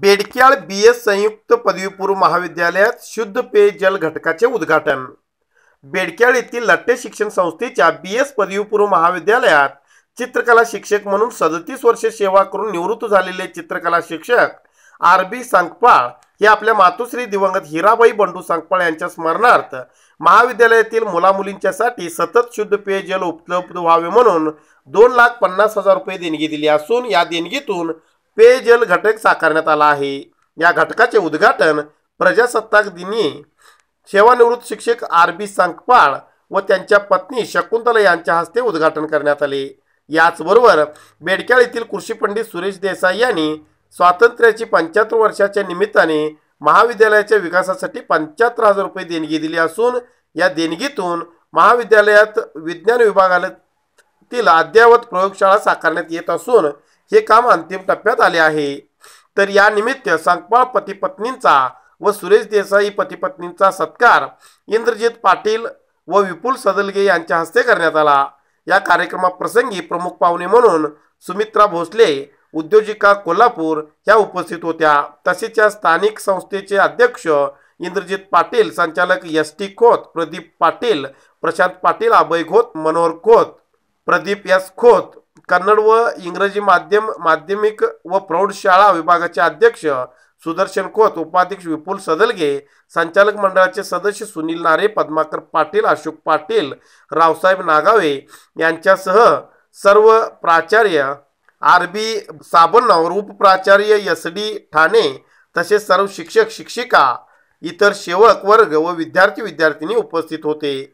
बेडक्याळ बी S संयुक्त पदवीपूर्व महाविद्यालयात शुद्ध पेयजल घटकाचे उद्घाटन बेडक्याळ येथील लट्टे शिक्षण संस्थेच्या बी एस पदवीपूर्व महाविद्यालयात चित्रकला शिक्षक म्हणून सदतीस वर्षे सेवा करून निवृत्त झालेले चित्रकला शिक्षक आर बी सांगपाळ हे आपल्या मातोश्री दिवंगत हिराबाई बंडू सांगपाळ यांच्या स्मरणार्थ महाविद्यालयातील मुलामुलींच्यासाठी सतत शुद्ध पेयजल उपलब्ध व्हावे म्हणून दोन लाख पन्नास हजार रुपये देणगी दिली असून या देणगीतून पेयजल घटक साकारण्यात आला आहे या घटकाचे उद्घाटन प्रजासत्ताक दिनी सेवानिवृत्त शिक्षक आर बी संकपाळ व त्यांच्या पत्नी शकुंतला यांच्या हस्ते उद्घाटन करण्यात आले याचबरोबर बेडक्याळ येथील कृषी पंडित सुरेश देसाई यांनी स्वातंत्र्याची पंच्याहत्तर वर्षाच्या निमित्ताने महाविद्यालयाच्या विकासासाठी पंच्याहत्तर हजार रुपये देणगी दिली असून या देणगीतून महाविद्यालयात विज्ञान विभागातील अद्ययावत प्रयोगशाळा साकारण्यात येत असून हे काम अंतिम टप्प्यात आले आहे तर या निमित्त सांगपाळ पती पत्नींचा व सुरेश देसाई पती पत्नींचा सत्कार इंद्रजित पाटील व विपुल सदलगे यांच्या हस्ते करण्यात आला या कार्यक्रमाप्रसंगी प्रमुख पाहुणे म्हणून सुमित्रा भोसले उद्योजिका कोल्हापूर ह्या उपस्थित होत्या तसेच या स्थानिक संस्थेचे अध्यक्ष इंद्रजित पाटील संचालक S T Khot Pradeep Patil Prashant Patil Abhay Khot Manohar Khot Pradeep S Khot Kannada व इंग्रजी माध्यम माध्यमिक व प्रौढशाळा विभागाचे अध्यक्ष सुदर्शन खोत उपाध्यक्ष विपुल सदलगे संचालक मंडळाचे सदस्य सुनील नारे पद्माकर पाटील अशोक पाटील रावसाहेब नागावे यांच्यासह सर्व प्राचार्य आर बी रूप उपप्राचार्य एस डी ठाणे तसेच सर्व शिक्षक शिक्षिका इतर सेवक वर्ग व विद्यार्थी विद्यार्थिनी उपस्थित होते